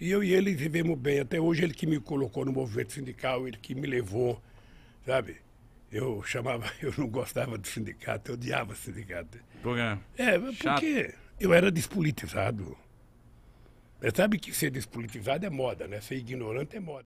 E eu e ele vivemos bem. Até hoje ele que me colocou no movimento sindical, ele que me levou, sabe? Eu chamava, eu não gostava do sindicato, eu odiava sindicato. Por quê? É, porque Chato. eu era despolitizado. Você sabe que ser despolitizado é moda, né? Ser ignorante é moda.